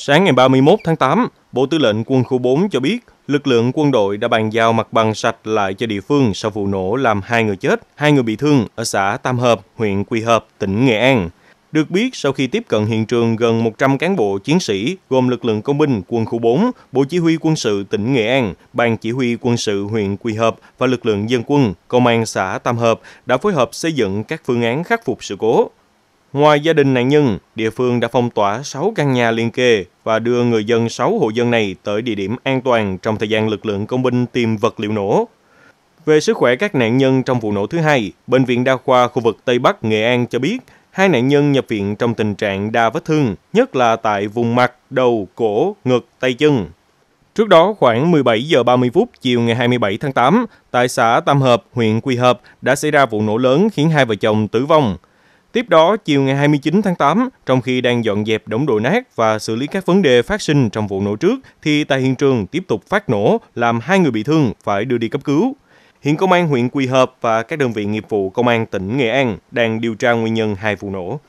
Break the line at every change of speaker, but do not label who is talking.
Sáng ngày 31 tháng 8, Bộ Tư lệnh Quân khu 4 cho biết lực lượng quân đội đã bàn giao mặt bằng sạch lại cho địa phương sau vụ nổ làm hai người chết, hai người bị thương ở xã Tam Hợp, huyện Quỳ Hợp, tỉnh Nghệ An. Được biết, sau khi tiếp cận hiện trường, gần 100 cán bộ chiến sĩ gồm lực lượng công binh quân khu 4, Bộ Chỉ huy quân sự tỉnh Nghệ An, Ban Chỉ huy quân sự huyện Quỳ Hợp và lực lượng dân quân, công an xã Tam Hợp đã phối hợp xây dựng các phương án khắc phục sự cố. Ngoài gia đình nạn nhân, địa phương đã phong tỏa 6 căn nhà liên kề và đưa người dân 6 hộ dân này tới địa điểm an toàn trong thời gian lực lượng công binh tìm vật liệu nổ. Về sức khỏe các nạn nhân trong vụ nổ thứ hai, Bệnh viện Đa khoa khu vực Tây Bắc Nghệ An cho biết hai nạn nhân nhập viện trong tình trạng đa vết thương, nhất là tại vùng mặt, đầu, cổ, ngực, tay chân. Trước đó khoảng 17 giờ 30 phút chiều ngày 27 tháng 8, tại xã Tam Hợp, huyện quỳ Hợp đã xảy ra vụ nổ lớn khiến hai vợ chồng tử vong – Tiếp đó, chiều ngày 29 tháng 8, trong khi đang dọn dẹp đống đổ nát và xử lý các vấn đề phát sinh trong vụ nổ trước, thì tại hiện trường tiếp tục phát nổ, làm hai người bị thương phải đưa đi cấp cứu. Hiện công an huyện Quỳ Hợp và các đơn vị nghiệp vụ công an tỉnh Nghệ An đang điều tra nguyên nhân hai vụ nổ.